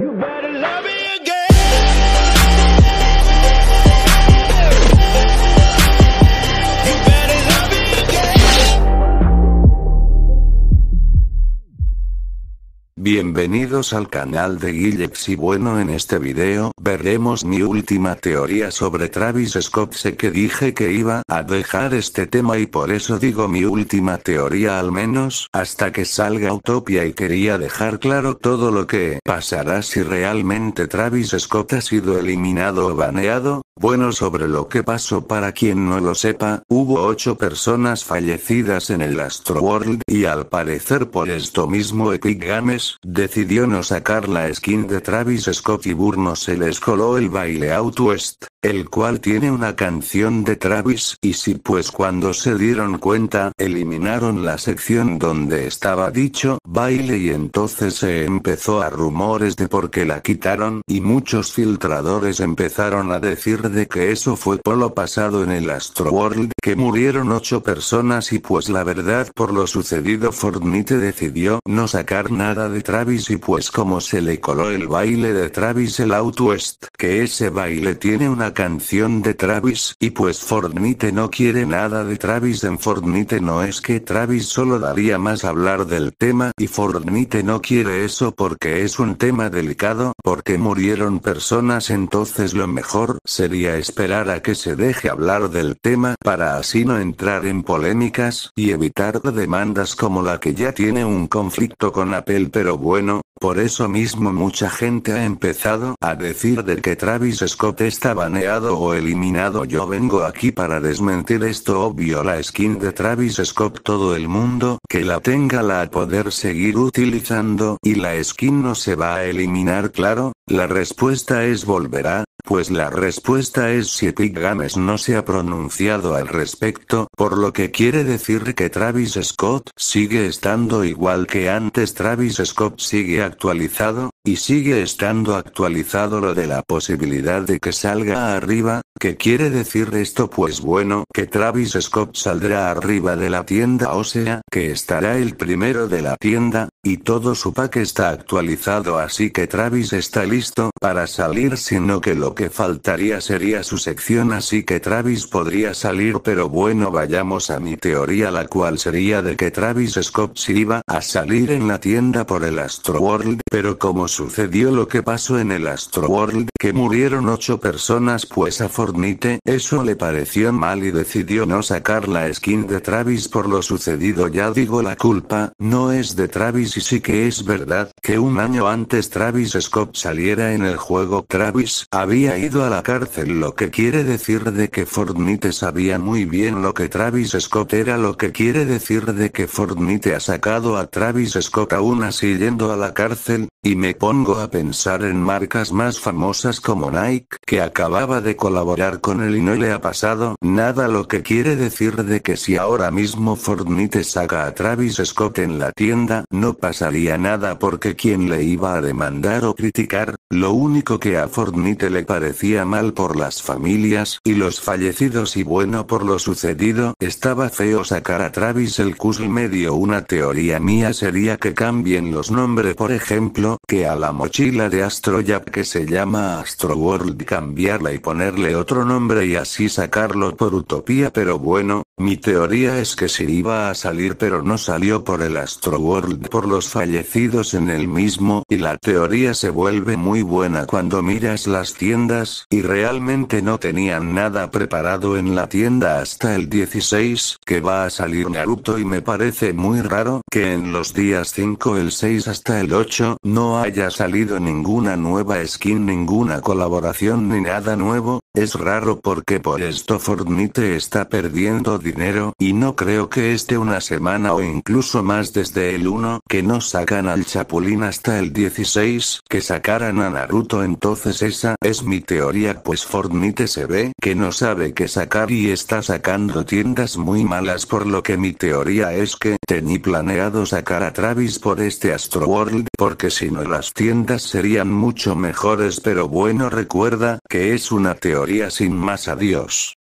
You better love me. Bienvenidos al canal de Gillex y bueno en este video veremos mi última teoría sobre Travis Scott sé que dije que iba a dejar este tema y por eso digo mi última teoría al menos hasta que salga Utopia y quería dejar claro todo lo que pasará si realmente Travis Scott ha sido eliminado o baneado, bueno, sobre lo que pasó para quien no lo sepa, hubo ocho personas fallecidas en el Astro World y al parecer por esto mismo Epic Games decidió no sacar la skin de Travis Scott y Burno se les coló el baile Out West, el cual tiene una canción de Travis y si pues cuando se dieron cuenta eliminaron la sección donde estaba dicho baile y entonces se empezó a rumores de por qué la quitaron y muchos filtradores empezaron a decir de que eso fue por lo pasado en el astro world que murieron ocho personas y pues la verdad por lo sucedido Fortnite decidió no sacar nada de Travis y pues como se le coló el baile de Travis el Outwest, que ese baile tiene una canción de Travis y pues Fortnite no quiere nada de Travis en Fortnite no es que Travis solo daría más hablar del tema y Fortnite no quiere eso porque es un tema delicado porque murieron personas entonces lo mejor se esperar a que se deje hablar del tema para así no entrar en polémicas y evitar demandas como la que ya tiene un conflicto con Apple pero bueno, por eso mismo mucha gente ha empezado a decir de que Travis Scott está baneado o eliminado yo vengo aquí para desmentir esto obvio la skin de Travis Scott todo el mundo que la tenga la a poder seguir utilizando y la skin no se va a eliminar claro, la respuesta es volverá, pues la respuesta es si Epic Games no se ha pronunciado al respecto, por lo que quiere decir que Travis Scott sigue estando igual que antes Travis Scott sigue actualizado, y sigue estando actualizado lo de la posibilidad de que salga arriba, que quiere decir esto pues bueno que Travis Scott saldrá arriba de la tienda o sea que estará el primero de la tienda, y todo su pack está actualizado así que Travis está listo para salir sino que lo que faltaría sería su sección así que Travis podría salir pero bueno vayamos a mi teoría la cual sería de que Travis Scott iba a salir en la tienda por el Astro World pero como sucedió lo que pasó en el Astro World, que murieron ocho personas pues a Fortnite eso le pareció mal y decidió no sacar la skin de Travis por lo sucedido. Ya digo la culpa, no es de Travis y sí que es verdad, que un año antes Travis Scott saliera en el juego Travis había ido a la cárcel lo que quiere decir de que Fortnite sabía muy bien lo que Travis Scott era lo que quiere decir de que Fortnite ha sacado a Travis Scott aún así yendo a la cárcel y me pongo a pensar en marcas más famosas como Nike, que acababa de colaborar con él y no le ha pasado nada, lo que quiere decir de que si ahora mismo Fortnite saca a Travis Scott en la tienda, no pasaría nada porque quien le iba a demandar o criticar, lo único que a Fortnite le parecía mal por las familias y los fallecidos y bueno por lo sucedido, estaba feo sacar a Travis el cus medio una teoría mía sería que cambien los nombres por ejemplo que a la mochila de Astroyap que se llama astro world cambiarla y ponerle otro nombre y así sacarlo por utopía, pero bueno, mi teoría es que se iba a salir pero no salió por el Astro World, por los fallecidos en el mismo y la teoría se vuelve muy buena cuando miras las tiendas y realmente no tenían nada preparado en la tienda hasta el 16 que va a salir Naruto y me parece muy raro que en los días 5 el 6 hasta el 8 no haya salido ninguna nueva skin ninguna colaboración ni nada nuevo es raro porque por esto Fortnite está perdiendo dinero, y no creo que esté una semana o incluso más desde el 1 que no sacan al Chapulín hasta el 16 que sacaran a Naruto entonces esa es mi teoría pues Fortnite se ve que no sabe qué sacar y está sacando tiendas muy malas por lo que mi teoría es que tení planeado sacar a Travis por este Astro World porque si no las tiendas serían mucho mejores pero bueno recuerda que es una teoría sin más adiós.